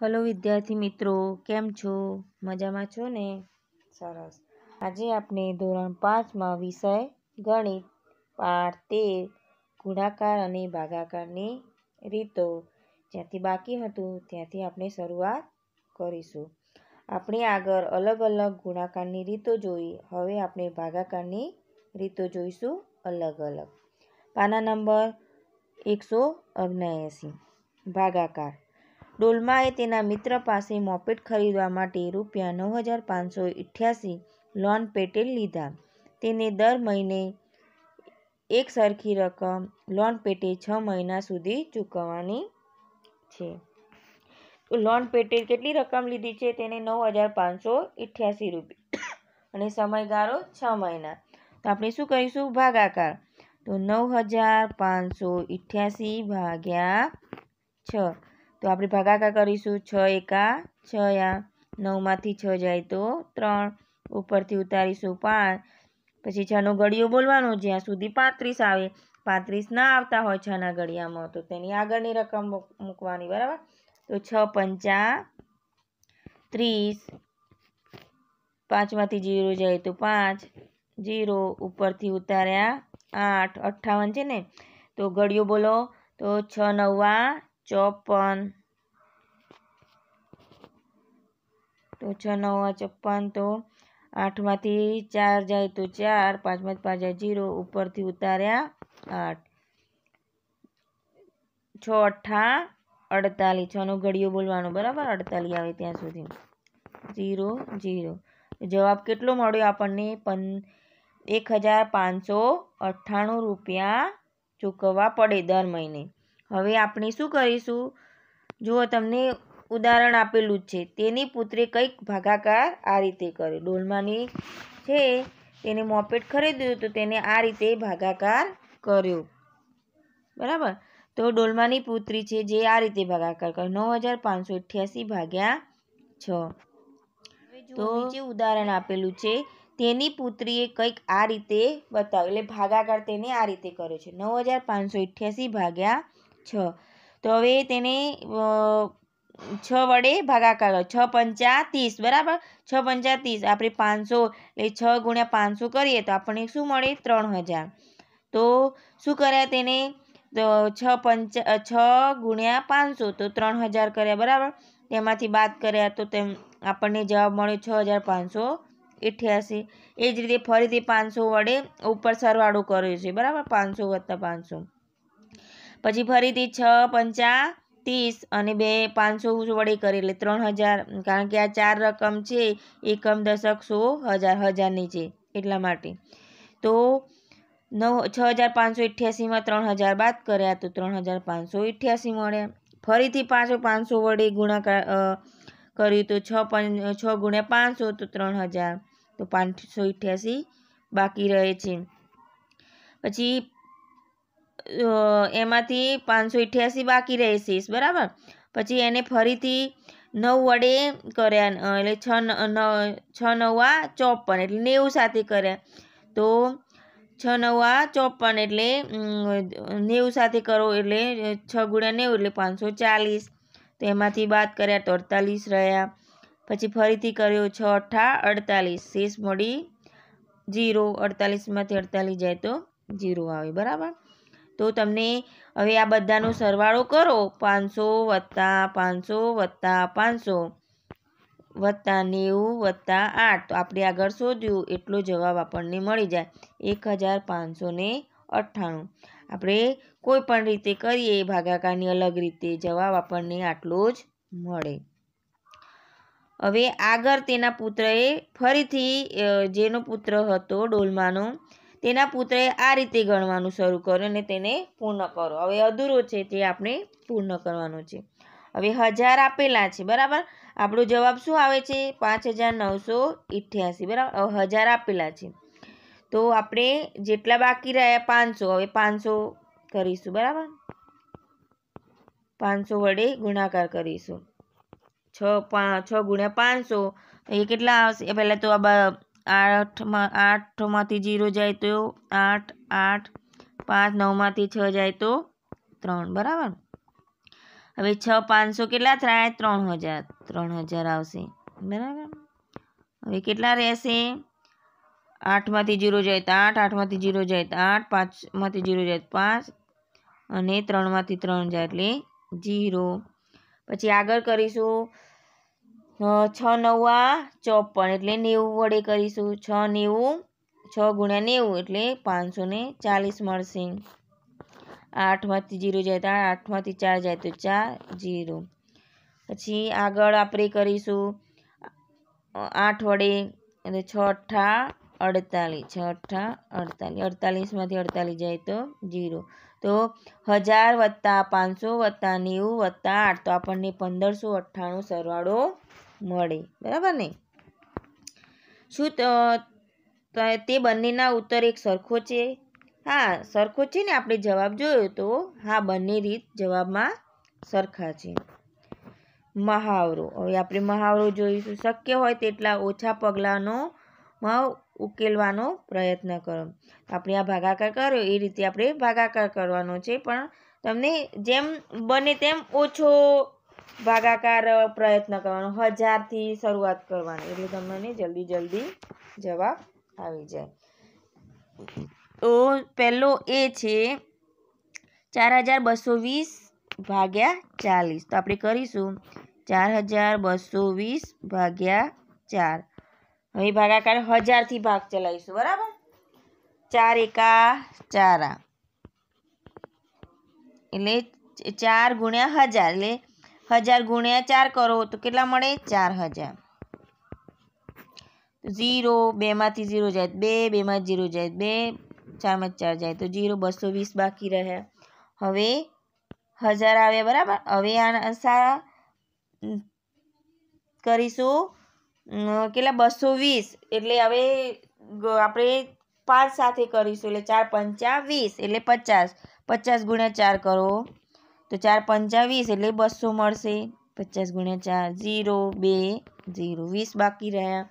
hello વિદ્યાર્થી મિત્રો કેમ છો મજામાં છો ને સરસ આજે આપણે ધોરણ પાંચમાં વિષય ગણિત પાઠ તેર ગુણાકાર અને ભાગાકારની રીતો જ્યાંથી બાકી હતું ત્યાંથી આપણે શરૂઆત કરીશું આપણે આગળ અલગ અલગ ગુણાકારની રીતો જોઈ હવે આપણે ભાગાકારની રીતો જોઈશું અલગ અલગ પાના નંબર એકસો ઓગણએંસી ભાગાકાર ડોલમાએ તેના મિત્ર પાસે મોપેટ ખરીદવા માટે રૂપિયા નવ હજાર પાંચસો ઇઠ્યાસી લોન પેટે લીધા તેને દર મહિને એક સરખી રકમ લોન પેટે છ મહિના સુધી ચૂકવવાની છે લોન પેટે કેટલી રકમ લીધી છે તેને નવ હજાર પાંચસો ઇઠ્યાસી રૂપિયા અને સમયગાળો છ મહિના તો આપણે શું કરીશું ભાગાકાર તો નવ હજાર પાંચસો ઇઠ્યાસી ભાગ્યા છ તો આપણે ભાગાકાર કરીશું છ એકા છ આ નવમાંથી છ જાય તો ત્રણ ઉપરથી ઉતારીશું પાંચ પછી છનો ગળિયો બોલવાનો જ્યાં સુધી પાંત્રીસ આવે પાંત્રીસ ના આવતા હોય છના ગળિયામાં તો તેની આગળની રકમ મૂકવાની બરાબર તો છ પંચા ત્રીસ પાંચમાંથી જીરો જાય તો પાંચ જીરો ઉપરથી ઉતાર્યા આઠ અઠ્ઠાવન છે ને તો ગળિયો બોલો તો છ નવા ચોપન તો છ નવા ચોપન તો આઠમાંથી ચાર જાય તો ચાર પાંચમાંથી પાંચ જાય જીરો ઉપરથી ઉતાર્યા આઠ છ અઠ્ઠા અડતાલીસ છનું ઘડીઓ બોલવાનું બરાબર અડતાલીસ આવે ત્યાં સુધી જીરો જીરો જવાબ કેટલો મળ્યો આપણને પન એક હજાર પાંચસો અઠ્ઠાણું રૂપિયા ચૂકવવા પડે દર મહિને હવે આપણે શું કરીશું જુઓ તમને ઉદાહરણ આપેલું જ છે તેની પુત્રે કંઈક ભાગાકાર આ રીતે કર્યો ડોલમાની છે તેને મોપેટ ખરીદ્યું તો તેને આ રીતે ભાગાકાર કર્યો બરાબર તો ડોલમાની પુત્રી છે જે આ રીતે ભાગાકાર કર્યો નવ હજાર પાંચસો અઠ્યાસી ભાગ્યા છ તો જે ઉદાહરણ આપેલું છે તેની પુત્રીએ કંઈક આ રીતે બતાવ્યું એટલે ભાગાકાર તેને આ રીતે કર્યો છે નવ હજાર પાંચસો અઠ્યાસી ભાગ્યા છ તો હવે તેને છ વડે ભાગાકાર છ પંચા ત્રીસ બરાબર છ પંચા ત્રીસ આપણે પાંચસો એટલે છ ગુણ્યા પાંચસો કરીએ તો આપણને શું મળે ત્રણ હજાર તો શું કર્યા તેને તો છ પંચા છ ગુણ્યા પાંચસો તો ત્રણ હજાર કર્યા બરાબર તેમાંથી બાદ કર્યા તો તેમ આપણને જવાબ મળ્યો છ હજાર પાંચસો અઠ્યાસી એ જ રીતે ફરીથી પાંચસો વડે ઉપર સરવાળો કર્યો છે બરાબર પાંચસો વત્તા પાંચસો પછી ફરીથી છ પંચા ત્રીસ અને બે પાંચસો વડે કરી એટલે ત્રણ હજાર કારણ કે આ ચાર રકમ છે એકમ દશક સો હજાર હજારની છે એટલા માટે તો નવ છ હજાર પાંચસો અઠ્યાસીમાં ત્રણ હજાર બાદ કર્યા તો ત્રણ હજાર પાંચસો અઠ્યાસી મળ્યા ફરીથી પાંચસો પાંચસો વડે ગુણાકાર કર્યું તો છ પંચ છ ગુણ્યા પાંચસો તો ત્રણ હજાર તો પાંચસો ઇઠ્યાસી બાકી રહે છે પછી એમાંથી પાંચસો અઠ્યાસી બાકી રહેશે બરાબર પછી એને ફરીથી નવ વડે કર્યા એટલે છ છ નવા ચોપન એટલે નેવું સાથે કર્યા તો છ નવા ચોપન એટલે નેવું સાથે કરો એટલે છ ગુણ્યા નેવું એટલે પાંચસો ચાલીસ તો એમાંથી બાદ કર્યા તો અડતાલીસ રહ્યા પછી ફરીથી કર્યો છ અઠા અડતાલીસ શેષ મળી જીરો અડતાલીસમાંથી અડતાલીસ જાય તો જીરો આવે બરાબર તો તમને હવે આ બધાનો સરવાળો કરો પાંચસો વત્તા પાંચસો વત્તા પાંચસો વત્તા નેવું વત્તા આઠ તો આપણે આગળ શોધ્યું એટલો જવાબ આપણને મળી જાય એક હજાર પાંચસો ને અઠ્ઠાણું આપણે કોઈ પણ રીતે કરીએ ભાગાકારની અલગ રીતે જવાબ આપણને આટલો જ મળે હવે આગળ તેના પુત્રએ ફરીથી જેનો પુત્ર હતો ડોલમાનો તેના પુત્રએ આ રીતે ગણવાનું શરૂ કર્યું અને તેને પૂર્ણ કરો હવે અધૂરો છે તે આપણે પૂર્ણ કરવાનો છે હવે હજાર આપેલા છે બરાબર આપણો જવાબ શું આવે છે પાંચ હજાર નવસો ઇઠ્યાસી બરાબર હજાર આપેલા છે તો આપણે જેટલા બાકી રહ્યા પાંચસો હવે પાંચસો કરીશું બરાબર પાંચસો વડે ગુણાકાર કરીશું છ પાં છ ગુણ્યા પાંચસો એ કેટલા આવશે પહેલાં તો આ આઠમાં આઠમાંથી જીરો જાય તો આઠ આઠ પાંચ નવમાંથી છ જાય તો ત્રણ બરાબર હવે છ પાંચસો કેટલા થાય ત્રણ હજાર ત્રણ હજાર આવશે બરાબર હવે કેટલા રહેશે આઠમાંથી જીરો જાય તો આઠ આઠમાંથી જીરો જાય તો આઠ પાંચમાંથી જીરો જાય તો પાંચ અને ત્રણમાંથી ત્રણ જાય એટલે જીરો પછી આગળ કરીશું છ નવા ચોપન એટલે નેવું વડે કરીશું છ નેવું છ ગુણ્યા નેવું એટલે પાંચસો ને ચાલીસ મળશે આઠમાંથી જીરો જાય તો આઠમાંથી ચાર જાય તો ચાર જીરો પછી આગળ આપણે કરીશું આઠ વડે એટલે છ અઠ્ઠા અડતાલીસ છ અઠ્ઠા અડતાલીસ અડતાલીસમાંથી અડતાલીસ જાય તો જીરો તો હજાર વત્તા પાંચસો વત્તા નેવું વત્તા આઠ તો આપણને પંદરસો અઠ્ઠાણું સરવાળો મળે બરાબર ને શું તે બંનેના ઉત્તર એક સરખો છે હા સરખો છે ને આપણે જવાબ જોયો તો હા બંને રીત જવાબમાં સરખા છે મહાવરો હવે આપણે મહાવરો જોઈશું શક્ય હોય તેટલા ઓછા પગલાંનો ઉકેલવાનો પ્રયત્ન કરો આપણે આ ભાગાકાર કર્યો એ રીતે આપણે ભાગાકાર કરવાનો છે પણ તમને જેમ બને તેમ ઓછો ભાગાકાર પ્રયત્ન કરવાનો હજારથી શરૂઆત કરવાની એટલે તમને જલ્દી જલ્દી જવાબ આવી જાય તો પહેલો એ છે ચાર હજાર બસો વીસ ભાગ્યા ચાલીસ તો આપણે કરીશું ચાર હજાર બસો વીસ ભાગ્યા ચાર હવે ભાગાકાર હજારથી ભાગ ચલાવીશું બરાબર ચાર એકા ચારા એટલે ચાર ગુણ્યા હજાર એટલે હજાર ગુણ્યા ચાર કરો તો કેટલા મળે ચાર હજાર ઝીરો બેમાંથી ઝીરો જાય બે બેમાં ઝીરો જાય બે ચારમાં ચાર જાય તો ઝીરો બસો વીસ બાકી રહે હવે હજાર આવ્યા બરાબર હવે આના સારા કરીશું કેટલા બસો વીસ એટલે હવે આપણે પાંચ સાથે કરીશું એટલે ચાર પંચા વીસ એટલે પચાસ પચાસ ગુણ્યા ચાર કરો તો ચાર પંચાવીસ એટલે બસો મળશે પચાસ ગુણ્યા ચાર ઝીરો બે ઝીરો વીસ બાકી રહ્યા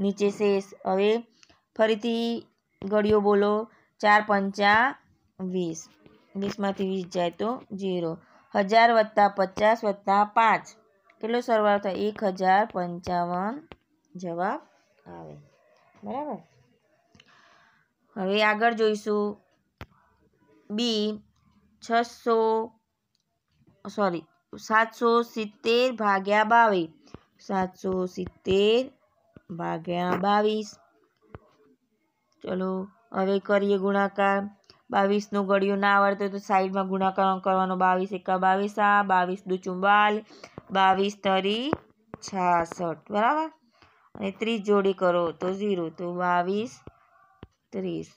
નીચે શેષ હવે ફરીથી ઘડીઓ બોલો ચાર પંચા વીસ વીસમાંથી વીસ જાય તો ઝીરો હજાર વત્તા પચાસ વત્તા પાંચ કેટલો સરવાળો થાય એક હજાર પંચાવન જવાબ આવે બરાબર હવે આગળ જોઈશું બી છસો સોરી સાતસો સિત્તેર ભાગ્યા બાવીસ સાતસો સિત્તેર ભાગ્યા બાવીસ ચલો હવે કરીએ ગુણાકાર બાવીસનું ગળ્યો ના આવડતો તો સાઈડમાં ગુણાકાર કરવાનો બાવીસ એકા બાવીસ આ બાવીસ દુ ચુમ્બાલ બાવીસ તરી છાસઠ બરાબર અને ત્રીસ જોડી કરો તો ઝીરો તો બાવીસ ત્રીસ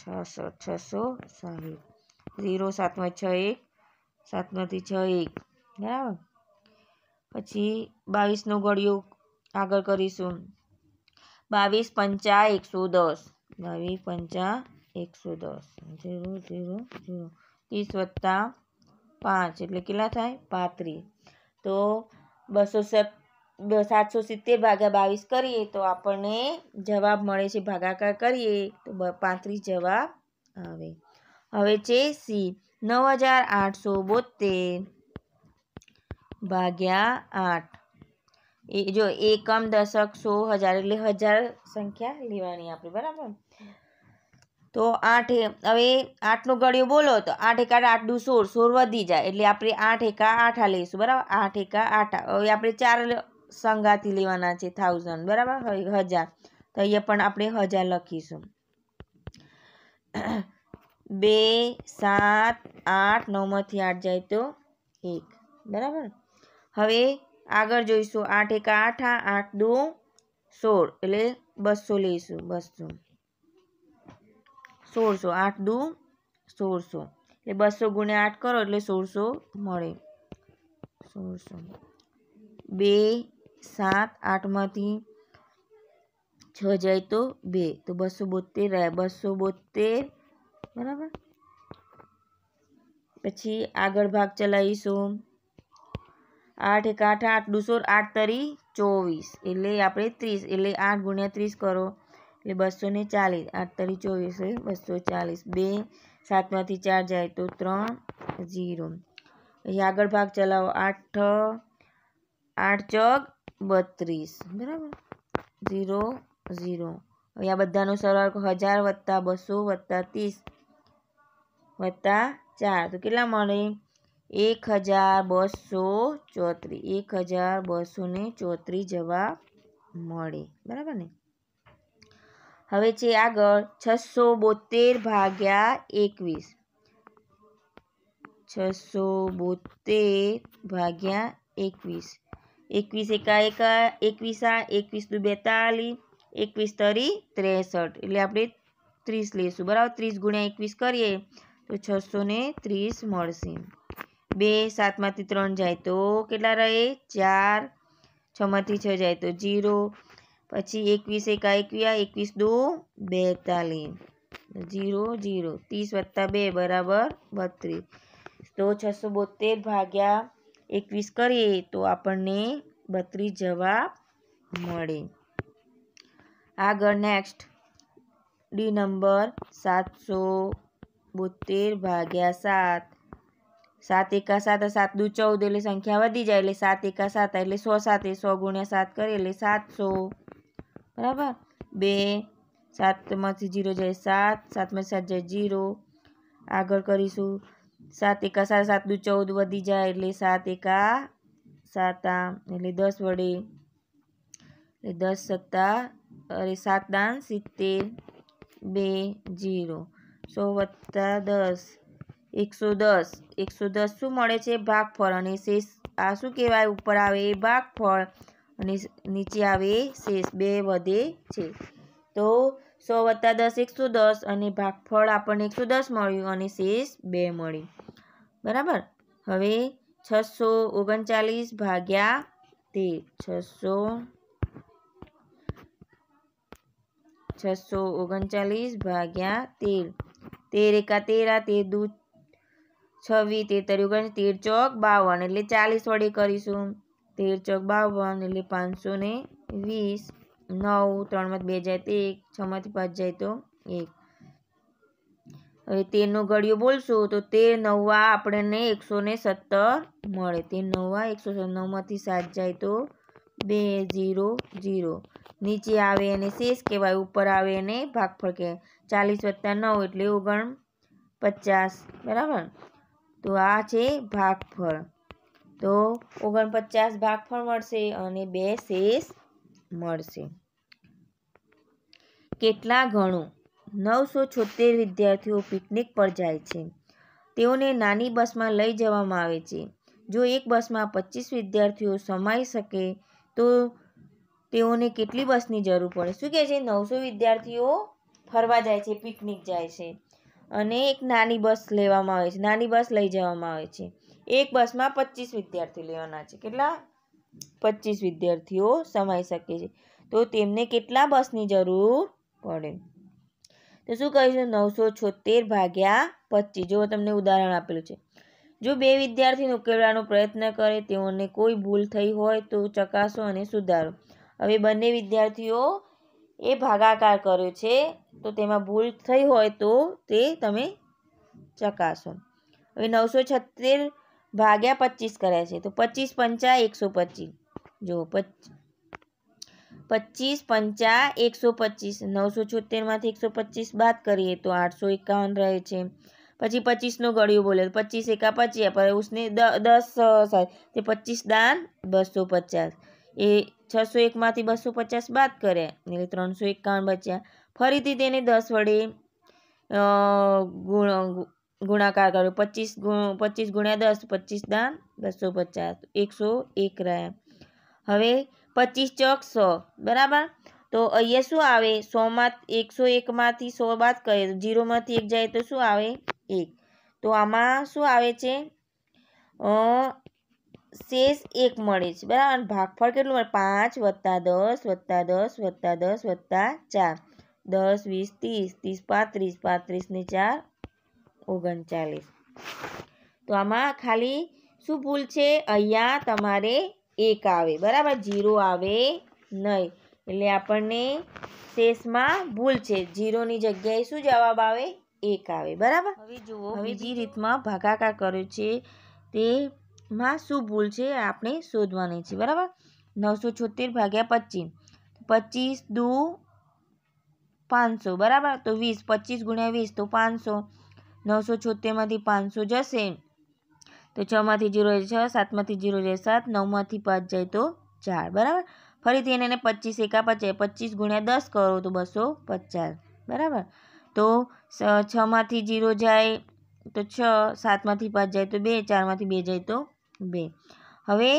છાસઠ છસો સાહીઠ ઝીરો સાતમાં છ એક સાતમાંથી છ એક બરાબર પછી બાવીસનો ગળ્યો આગળ કરીશું બાવીસ પંચા એકસો દસ બાવીસ પંચા એકસો દસ ઝીરો ઝીરો ઝીરો ત્રીસ વત્તા પાંચ એટલે કેટલા થાય પાંત્રીસ તો બસો સાતસો સિત્તેર ભાગ્યા બાવીસ કરીએ તો આપણને જવાબ મળે છે ભાગાકાર કરીએ તો પાંત્રીસ જવાબ આવે હવે છે સી નવ હજાર આઠસો બોતેર ભાગ્યા આઠ એ જો એકમ દશક સો હજાર એટલે હજાર સંખ્યા લેવાની આપણે બરાબર તો આઠે હવે આઠનો ગળ્યો બોલો તો આઠ એકા આઠ દુ સોળ સોળ વધી જાય એટલે આપણે આઠ એકા આઠા લઈશું બરાબર આઠ એકા આઠા હવે આપણે ચાર સંગાથી લેવાના છે થાઉઝન્ડ બરાબર હજાર તો અહીંયા પણ આપણે હજાર લખીશું બે સાત આઠ નવમાંથી આઠ જાય તો એક બરાબર હવે આગળ જોઈશું આઠ એક આઠ આ આઠ દો સોળ એટલે બસો લઈશું બસો સોળસો આઠ દો સોળસો એટલે બસો ગુણ્યા આઠ કરો એટલે સોળસો મળે સોળસો બે સાત આઠમાંથી છ જાય તો બે તો બસો બોતેર બસો બોતેર બરાબર પછી આગળ ભાગ ચલાવીશું આઠ એક આઠ આઠ દુસો આઠ તરી ચોવીસ એટલે આપણે ત્રીસ એટલે આઠ ગુણ્યા ત્રીસ કરો એટલે બસો ને ચાલીસ આઠ તરી ચોવીસ બસો ચાલીસ બે સાતમાંથી ચાર જાય તો ત્રણ ઝીરો પછી આગળ ભાગ ચલાવો આઠ આઠ ચોક બત્રીસ બરાબર ઝીરો ઝીરો હવે આ બધાનો સરવાળો હજાર વત્તા બસો વત્તા ત્રીસ વત્તા ચાર તો કેટલા મળે એક હજાર બસો ચોત્રીસ એક હજાર બસો ને ચોત્રીસ જવાબ મળે બરાબર ને હવે છે આગળ છસો બોતેર ભાગ્યા એકવીસ છસો બોતેર ભાગ્યા એકવીસ એકવીસ એકા એકવીસ આ એકવીસ દુ બેતાલીસ એકવીસ તરી ત્રેસઠ એટલે આપણે ત્રીસ લઈશું બરાબર ત્રીસ ગુણ્યા એકવીસ કરીએ તો છસો ને ત્રીસ મળશે બે સાતમાંથી ત્રણ જાય તો કેટલા રહે ચાર છમાંથી છ જાય તો જીરો પછી એકવીસ એકા એકવીયા એકવીસ દો બેતાલીસ જીરો જીરો ત્રીસ વત્તા બે બરાબર બત્રીસ તો છસો બોતેર ભાગ્યા એકવીસ કરીએ તો આપણને બત્રીસ જવાબ મળે આગળ નેક્સ્ટ ડી નંબર સાતસો બોતેર ભાગ્યા સાત સાત એકા સાત સાત દુ ચૌદ એટલે સંખ્યા વધી જાય એટલે સાત એકા સાત એટલે સો સાતે સો ગુણ્યા સાત કરે એટલે સાતસો બરાબર બે સાતમાંથી જીરો જાય સાત સાતમાં સાત જાય જીરો આગળ કરીશું સાત એકા સાત સાત દુ ચૌદ વધી જાય એટલે સાત એકા સાતા એટલે દસ વડે એટલે દસ સત્તા અરે સાત દાન સિત્તેર બે જીરો સો વત્તા દસ એકસો દસ એકસો દસ શું મળે છે ભાગફળ અને શેષ આ શું કહેવાય ઉપર આવે ભાગફળ અને નીચે આવે શેષ બે વધે છે તો સો વત્તા દસ એકસો દસ અને ભાગફળ આપણને એકસો દસ મળ્યું અને શેષ બે મળ્યું બરાબર હવે છસો ઓગણચાલીસ ભાગ્યા તેર છસો છસો ઓગણચાલીસ ભાગ્યા તેર તેર એકા તેર દુ છવ્વીસ તેર ઓગણ તેર ચોક બાવન એટલે ચાલીસ વડે કરીશું તેર ચોક બાવન એટલે પાંચસો ને વીસ નવ ત્રણમાંથી બે જાય તો એક છમાંથી પાંચ જાય તો એક હવે તેરનો ઘડિયો બોલશું તો તેર નવા આપણને એકસો ને સત્તર મળે તેર નવા એકસો નવમાંથી સાત જાય તો બે જીરો જીરો નીચે આવે એને શેષ કહેવાય ઉપર આવે એને ભાગફળ કહેવાય ચાલીસ વત્તા નવ એટલે ઓગણ પચાસ બરાબર તો આ છે ભાગફળ તો ઓગણપચાસ ભાગફળ મળશે અને બે શેષ મળશે કેટલા ગણું નવસો છોતેર વિદ્યાર્થીઓ પિકનિક પર જાય છે તેઓને નાની બસમાં લઈ જવામાં આવે છે જો એક બસમાં પચીસ વિદ્યાર્થીઓ સમાઈ શકે તો તેઓને કેટલી બસની જરૂર પડે શું કહે છે નવસો વિદ્યાર્થીઓ ફરવા જાય છે પિકનિક જાય છે અને એક નાની બસ લેવામાં આવે છે નાની બસ લઈ જવામાં આવે છે એક બસમાં પચીસ વિદ્યાર્થીઓ લેવાના છે કેટલા પચીસ વિદ્યાર્થીઓ સમાઈ શકે છે તો તેમને કેટલા બસની જરૂર પડે તો શું કહીશું નવસો છોતેર ભાગ્યા પચીસ જો તમને ઉદાહરણ આપેલું છે જો બે વિદ્યાર્થીને ઉકેલવાનો પ્રયત્ન કરે તેઓને કોઈ ભૂલ થઈ હોય તો ચકાસો અને સુધારો હવે બંને વિદ્યાર્થીઓ એ ભાગાકાર કર્યો છે તો તેમાં ભૂલ થઈ હોય તો તે તમે ચકાસો હવે નવસો છત્તેર ભાગ્યા પચીસ કર્યા છે તો પચીસ પંચા એકસો પચીસ જુઓ પચીસ પંચા એકસો પચીસ નવસો છોતેરમાંથી એકસો પચીસ બાદ કરીએ તો આઠસો એકાવન રહે છે પછી પચીસનો ગળ્યું બોલે પચીસ એકા પચીસ પર ઉસને દસ સાત તે પચીસ દાન બસો પચાસ એ છસો એકમાંથી બસો પચાસ બાદ કર્યા એટલે ત્રણસો એકાવન બચ્યા ફરીથી તેને દસ વડે ગુણ ગુણાકાર કર્યો પચીસ ગુણ પચીસ ગુણ્યા દસ પચીસ દાન બસો પચાસ એકસો એક રહ્યા હવે પચીસ ચોક સો બરાબર તો અહીંયા શું આવે સોમાં એકસો એકમાંથી સો બાદ કરીએ તો જીરોમાંથી એક જાય તો શું આવે એક તો આમાં શું આવે છે શેષ એક મળે છે બરાબર ભાગફળ કેટલું મળે પાંચ વત્તા દસ વત્તા દસ વત્તા દસ વત્તા ચાર દસ વીસ ત્રીસ ત્રીસ પાંત્રીસ પાંત્રીસને ચાર ઓગણચાલીસ તો આમાં ખાલી શું ભૂલ છે અહીંયા તમારે એક આવે બરાબર જીરો આવે નહીં એટલે આપણને શેષમાં ભૂલ છે જીરોની જગ્યાએ શું જવાબ આવે એક આવે બરાબર હવે જુઓ હવે જે રીતમાં ભાગાકાર કર્યો છે તેમાં શું ભૂલ છે આપણે શોધવાની છે બરાબર નવસો છોતેર ભાગ્યા પચીસ પચીસ દૂ પાંચસો બરાબર તો વીસ પચીસ ગુણ્યા વીસ તો પાંચસો નવસો છોતેરમાંથી પાંચસો જશે તો છમાંથી જીરો જાય છ સાતમાંથી જીરો જાય સાત નવમાંથી પાંચ જાય તો ચાર બરાબર ફરીથી એને પચીસ એકા પચાસ પચીસ ગુણ્યા દસ કરો તો બસો પચાસ બરાબર તો છમાંથી જીરો જાય તો છ સાતમાંથી પાંચ જાય તો બે ચારમાંથી બે જાય તો બે હવે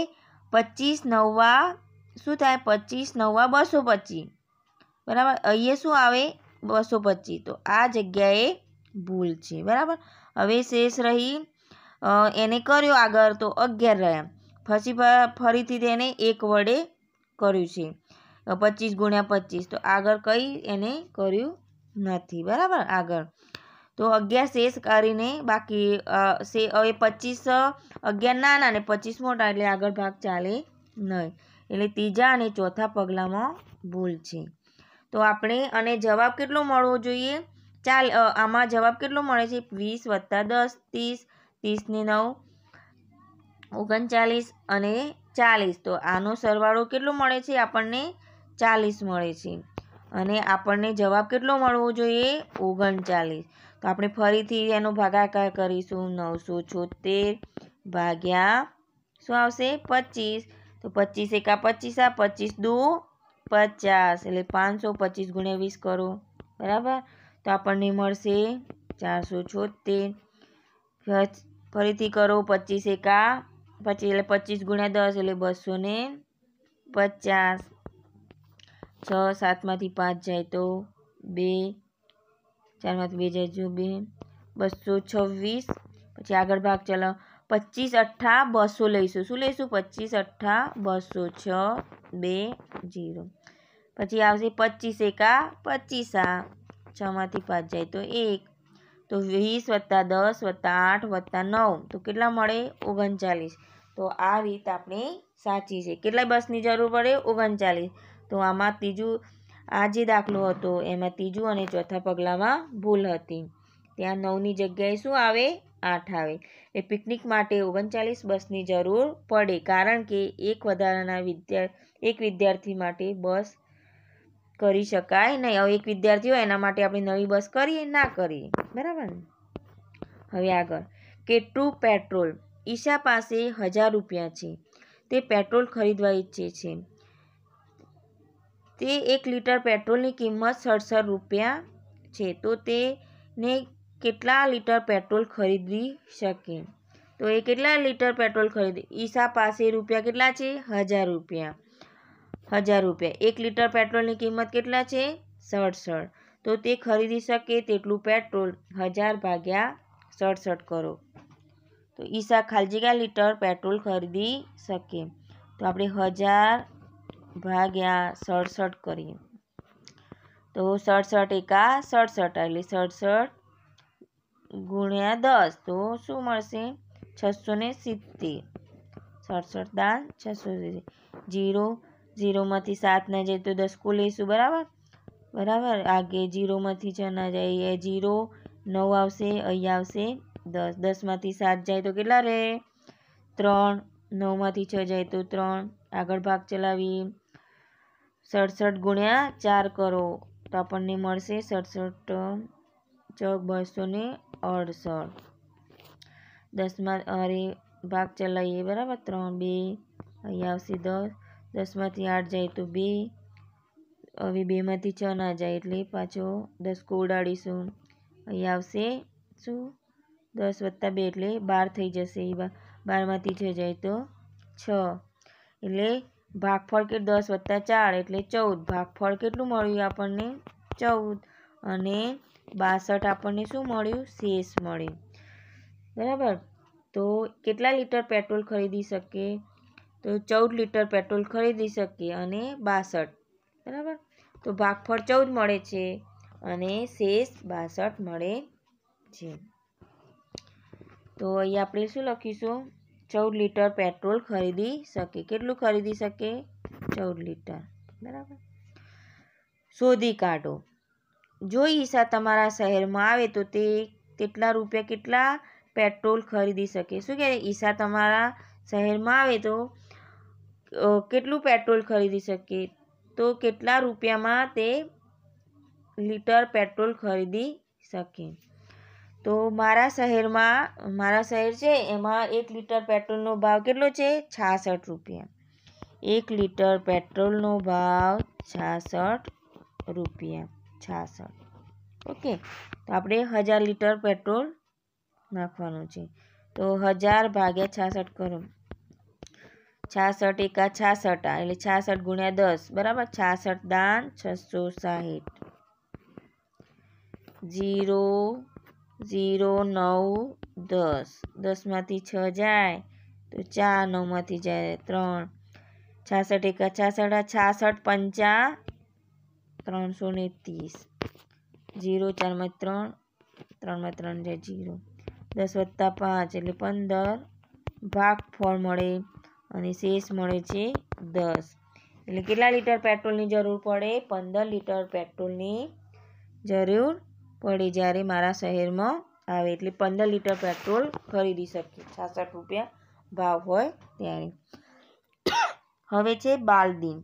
પચીસ નવ્વા શું થાય પચીસ નવ્વા બસો પચીસ બરાબર અહીંયા શું આવે બસો પચીસ તો આ જગ્યાએ ભૂલ છે બરાબર હવે શેષ રહી એને કર્યો આગળ તો અગિયાર રહ્યા પછી ફરીથી તેને એક વડે કર્યું છે પચીસ ગુણ્યા પચીસ તો આગળ કંઈ એને કર્યું નથી બરાબર આગળ તો અગિયાર શેષ કરીને બાકી શે હવે પચીસ અગિયાર નાના ને પચીસ મોટા એટલે આગળ ભાગ ચાલે નહીં એટલે ત્રીજા અને ચોથા પગલામાં ભૂલ છે તો આપણે અને જવાબ કેટલો મળવો જોઈએ ચાલ આમાં જવાબ કેટલો મળે છે વીસ વત્તા દસ ત્રીસ ત્રીસને નવ ઓગણચાલીસ અને ચાલીસ તો આનો સરવાળો કેટલો મળે છે આપણને ચાલીસ મળે છે અને આપણને જવાબ કેટલો મળવો જોઈએ ઓગણચાલીસ તો આપણે ફરીથી એનો ભાગાકાર કરીશું નવસો છોતેર ભાગ્યા શું આવશે પચીસ તો પચીસ એકા આ પચીસ દો પચાસ એટલે પાંચસો પચીસ ગુણ્યા વીસ કરો બરાબર તો આપણને મળશે ચારસો છોતેર ફરીથી કરો પચીસ એકા પચીસ એટલે પચીસ ગુણ્યા દસ એટલે બસો ને પચાસ છ સાતમાંથી પાંચ જાય તો બે ચારમાંથી બે જાય જો બે બસો છવ્વીસ પછી આગળ ભાગ ચલાવ પચીસ અઠ્ઠા બસો લઈશું શું લઈશું પચીસ અઠ્ઠા બસો છ બે જીરો પછી આવશે પચીસ એકા પચીસા છમાંથી પાંચ જાય તો એક તો વીસ વત્તા દસ વત્તા આઠ વત્તા નવ તો કેટલા મળે ઓગણચાલીસ તો આ રીત આપણી સાચી છે કેટલા બસની જરૂર પડે ઓગણચાલીસ તો આમાં ત્રીજું આ જે દાખલો હતો એમાં ત્રીજું અને ચોથા પગલામાં ભૂલ હતી ત્યાં નવની જગ્યાએ શું આવે આઠ આવે એ પિકનિક માટે ઓગણચાલીસ બસની જરૂર પડે કારણ કે એક વધારાના વિદ્યા એક વિદ્યાર્થી માટે બસ કરી શકાય નહીં હવે એક વિદ્યાર્થી હોય એના માટે આપણે નવી બસ કરીએ ના કરીએ બરાબર ને હવે આગળ કેટલું પેટ્રોલ ઈશા પાસે હજાર રૂપિયા છે તે પેટ્રોલ ખરીદવા ઈચ્છે છે તે એક લીટર પેટ્રોલની કિંમત સડસઠ રૂપિયા છે તો તેને કેટલા લીટર પેટ્રોલ ખરીદી શકે તો એ કેટલા લીટર પેટ્રોલ ખરીદી ઈશા પાસે રૂપિયા કેટલા છે હજાર રૂપિયા હજાર રૂપિયા એક લીટર પેટ્રોલની કિંમત કેટલા છે સડસઠ તો તે ખરીદી શકે તેટલું પેટ્રોલ હજાર ભાગ્યા સડસઠ કરો તો ઈશા ખાલજીગા લીટર પેટ્રોલ ખરીદી શકે તો આપણે હજાર ભાગ્યા સડસઠ કરીએ તો સડસઠ એકા સડસઠ એટલે સડસઠ ગુણ્યા દસ તો શું મળશે છસો ને સિત્તેર સડસઠ દાન છસો જીરો ઝીરોમાંથી સાત ના જાય તો દસ કુલ લઈશું બરાબર બરાબર આગે જીરોમાંથી છ ના જાય એ જીરો નવ આવશે અહીં આવશે દસ દસમાંથી સાત જાય તો કેટલા રહે ત્રણ નવમાંથી છ જાય તો ત્રણ આગળ ભાગ ચલાવી સડસઠ ગુણ્યા ચાર કરો તો આપણને મળશે સડસઠ ચોક બસો ને અડસઠ દસમાં અરે ભાગ ચલાવીએ બરાબર ત્રણ બે અહીં આવશે દસ દસમાંથી આઠ જાય તો બે હવે બેમાંથી છ ના જાય એટલે પાછો દસ કોડાડીશું અહીં આવશે શું દસ વત્તા બે એટલે બાર થઈ જશે એ બારમાંથી છ જાય તો છ એટલે ભાગફળ કે દસ વત્તા ચાર એટલે ચૌદ ભાગફળ કેટલું મળ્યું આપણને ચૌદ અને બાસઠ આપણને શું મળ્યું શેષ મળ્યું બરાબર તો કેટલા લીટર પેટ્રોલ ખરીદી શકીએ તો ચૌદ લીટર પેટ્રોલ ખરીદી શકીએ અને બાસઠ બરાબર તો ભાગફળ ચૌદ મળે છે અને શેષ બાસઠ મળે છે તો અહીં આપણે શું લખીશું ચૌદ લીટર પેટ્રોલ ખરીદી શકે કેટલું ખરીદી શકે ચૌદ લીટર બરાબર શોધી કાઢો જો ઈસા તમારા શહેરમાં આવે તો તે કેટલા રૂપિયા કેટલા પેટ્રોલ ખરીદી શકે શું કહે ઈસા તમારા શહેરમાં આવે તો કેટલું પેટ્રોલ ખરીદી શકે તો કેટલા રૂપિયામાં તે લીટર પેટ્રોલ ખરીદી શકે તો મારા શહેરમાં મારા શહેર છે એમાં એક લીટર પેટ્રોલનો ભાવ કેટલો છે છાસઠ રૂપિયા એક લીટર પેટ્રોલનો ભાવ છાસઠ રૂપિયા છાસઠ ઓકે તો આપણે હજાર લીટર પેટ્રોલ નાખવાનું છે તો હજાર ભાગ્યા છાસઠ કરો છાસઠ એકા છાસઠ આ એટલે છાસઠ ગુણ્યા દસ બરાબર છાસઠ દાન છસો સાહીઠ ઝીરો ઝીરો નવ દસ દસમાંથી છ જાય તો ચાર નવમાંથી જાય ત્રણ છાસઠ એકા છાસઠ આ છાસઠ પંચા ત્રણસો ને ત્રીસ જીરો ચારમાં ત્રણ ત્રણમાં ત્રણ છે જીરો દસ વત્તા પાંચ એટલે પંદર ભાગ ફળ મળે અને શેષ મળે છે દસ એટલે કેટલા લીટર પેટ્રોલની જરૂર પડે પંદર લીટર પેટ્રોલની જરૂર પડે જ્યારે મારા શહેરમાં આવે એટલે પંદર લીટર પેટ્રોલ ખરીદી શકીએ છાસઠ રૂપિયા ભાવ હોય ત્યારે હવે છે બાલદીન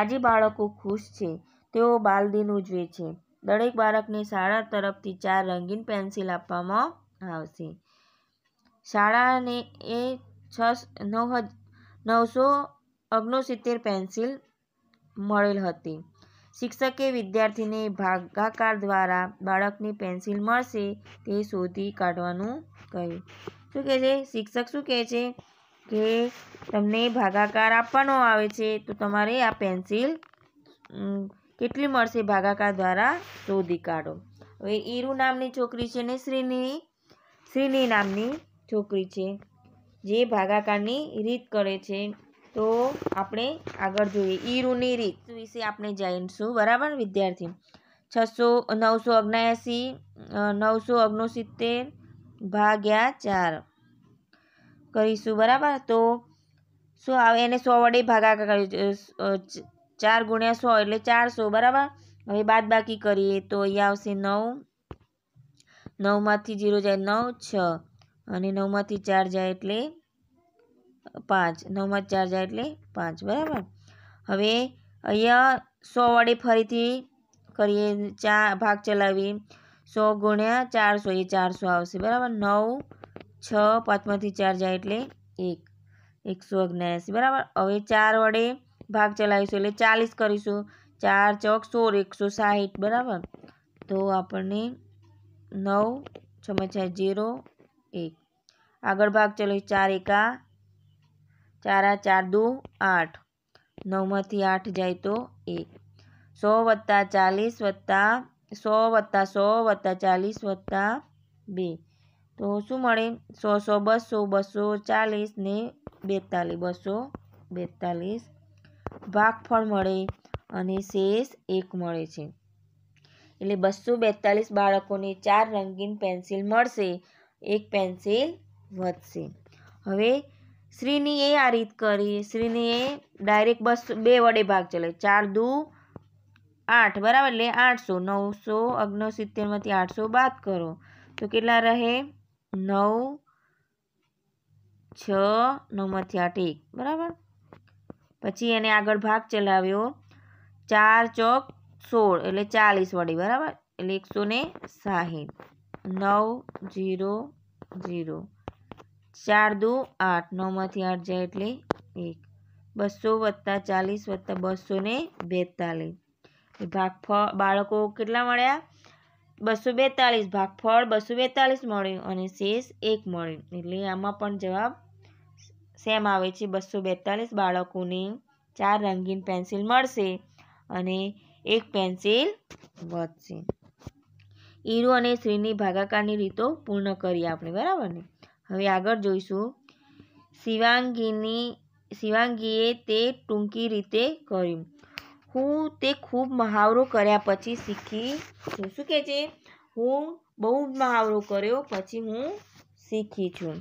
આજે બાળકો ખુશ છે તેઓ બાલદિન ઉજવે છે દરેક બાળકને શાળા તરફથી ચાર રંગીન પેન્સિલ આપવામાં આવશે શાળાને એ છ નવ નવસો ઓગણસિત્તેર પેન્સિલ મળેલ હતી શિક્ષકે વિદ્યાર્થીને ભાગાકાર દ્વારા બાળકની પેન્સિલ મળશે તે શોધી કાઢવાનું કહ્યું શું કહે છે શિક્ષક શું કહે છે કે તમને ભાગાકાર આપવાનો આવે છે તો તમારે આ પેન્સિલ કેટલી મળશે ભાગાકાર દ્વારા શોધી કાઢો હવે ઈરુ નામની છોકરી છે ને શ્રીની શ્રીની નામની છોકરી છે જે ભાગાકારની રીત કરે છે તો આપણે આગળ જોઈએ ઈરુની રીત વિશે આપણે જાણીશું બરાબર વિદ્યાર્થી છસો નવસો ઓગણસી નવસો અગ્નોસિત્તેર ભાગ્યા ચાર કરીશું બરાબર તો શું આવે એને સો વડે ભાગાકાર કરીશું ચાર ગુણ્યા સો એટલે ચારસો બરાબર હવે બાદ બાકી કરીએ તો અહીંયા આવશે નવ નવમાંથી જીરો જાય નવ છ અને નવમાંથી ચાર જાય એટલે પાંચ નવમાં ચાર જાય એટલે પાંચ બરાબર હવે અહીંયા સો વડે ફરીથી કરીએ ચા ભાગ ચલાવીએ સો ગુણ્યા ચારસો એ ચારસો આવશે બરાબર નવ છ પાંચમાંથી ચાર જાય એટલે એક એકસો ઓગણસી બરાબર હવે ચાર વડે ભાગ ચલાવીશું એટલે ચાલીસ કરીશું ચાર ચોક સોળ એકસો સાહીઠ બરાબર તો આપણને નવ છમાં છ જીરો એક આગળ ભાગ ચલાવીશ ચાર એકા ચાર આ ચાર દો આઠ નવમાંથી આઠ જાય તો એક સો વત્તા ચાલીસ વત્તા સો વત્તા સો વત્તા ચાલીસ વત્તા બે તો શું મળે સો સો બસો બસો ચાલીસ ને બેતાલીસ બસો બેતાલીસ ભાગફળ મળે અને શેષ એક મળે છે એટલે બસો બેતાલીસ બાળકોને ચાર રંગીન પેન્સિલ મળશે એક પેન્સિલ વધશે હવે શ્રીનીએ આ રીત કરી શ્રીનીએ ડાયરેક્ટ બસો બે વડે ભાગ ચલે ચાર દુ આઠ બરાબર એટલે આઠસો નવસો ઓગણસિત્તેરમાંથી આઠસો બાદ કરો તો કેટલા રહે નવ છ નવમાંથી આઠ એક બરાબર પછી એને આગળ ભાગ ચલાવ્યો ચાર ચોક સોળ એટલે ચાલીસ વડી બરાબર એટલે એકસો ને સાહીઠ નવ જીરો જીરો ચાર દુ આઠ નવમાંથી આઠ જાય એટલે એક બસો વત્તા ચાલીસ વત્તા બસો ને બેતાલીસ ફ બાળકો કેટલા મળ્યા બસો બેતાળીસ ભાગફળ બસો બેતાળીસ મળ્યું અને શેષ એક મળ્યું એટલે આમાં પણ જવાબ સેમ આવે છે બસો બેતાળીસ બાળકોને ચાર રંગીન પેન્સિલ મળશે અને એક પેન્સિલ વધશે ઈરો અને શ્રીની ભાગાકારની રીતો પૂર્ણ કરી આપણે બરાબર ને હવે આગળ જોઈશું શિવાંગીની શિવાંગીએ તે ટૂંકી રીતે કર્યું હું તે ખૂબ મહાવરો કર્યા પછી શીખી છું શું કહે છે હું બહુ મહાવરો કર્યો પછી હું શીખી છું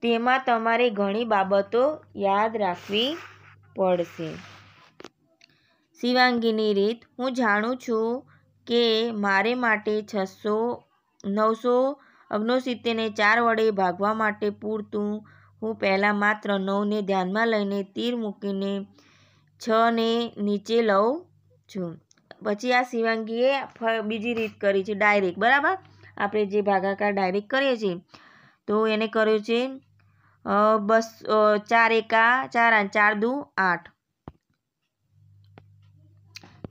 તેમાં તમારે ઘણી બાબતો યાદ રાખવી પડશે શિવાંગીની રીત હું જાણું છું કે મારે માટે છસો નવસો અગ્નોસિત્તેરને ચાર વડે ભાગવા માટે પૂરતું હું પહેલાં માત્ર નવને ધ્યાનમાં લઈને તીર મૂકીને છને નીચે લઉં છું પછી આ શિવાંગીએ બીજી રીત કરી છે ડાયરેક બરાબર આપણે જે ભાગાકાર ડાયરેક્ટ કરીએ છીએ તો એને કર્યો છે બસ ચાર એકા ચાર આઠ ચાર દુ આઠ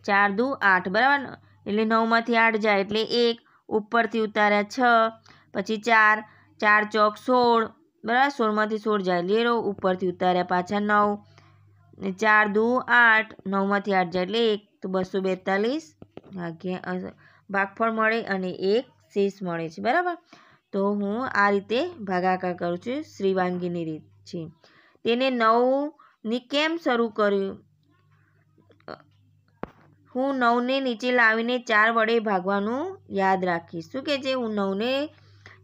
ચાર દુ આઠ બરાબર એટલે નવમાંથી આઠ જાય એટલે એક ઉપરથી ઉતાર્યા છ પછી ચાર ચાર ચોક સોળ બરાબર સોળમાંથી સોળ જાય એટલે ઉપરથી ઉતાર્યા પાછા નવ ને ચાર દુ આઠ નવમાંથી આઠ જેટલે એક તો બસો બેતાલીસ ભાગફળ મળે અને એક શેષ મળે છે બરાબર તો હું આ રીતે ભાગાકાર કરું છું શ્રીવાંગીની રીત છે તેને નવની કેમ શરૂ કર્યું હું નવને નીચે લાવીને ચાર વડે ભાગવાનું યાદ રાખીશ શું કે છે હું નવને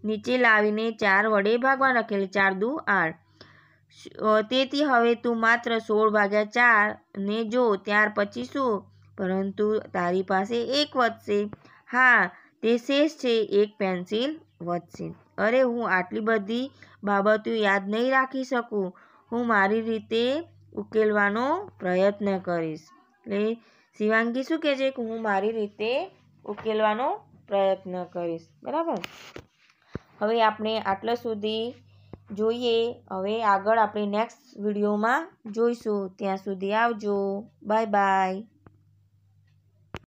નીચે લાવીને ચાર વડે ભાગવા રાખેલી ચાર દુ આઠ તેથી હવે તું માત્ર સોળ ભાગ્યા ચાર ને જો ત્યાર પછી શું પરંતુ તારી પાસે એક વધશે હા તે શેષ છે એક પેન્સિલ વધશે અરે હું આટલી બધી બાબતો યાદ નહીં રાખી શકું હું મારી રીતે ઉકેલવાનો પ્રયત્ન કરીશ એટલે શિવાંગી શું કહે છે કે હું મારી રીતે ઉકેલવાનો પ્રયત્ન કરીશ બરાબર હવે આપણે આટલા સુધી જોઈએ હવે આગળ આપણે નેક્સ્ટ વિડીયોમાં જોઈશું ત્યાં સુધી આવજો બાય બાય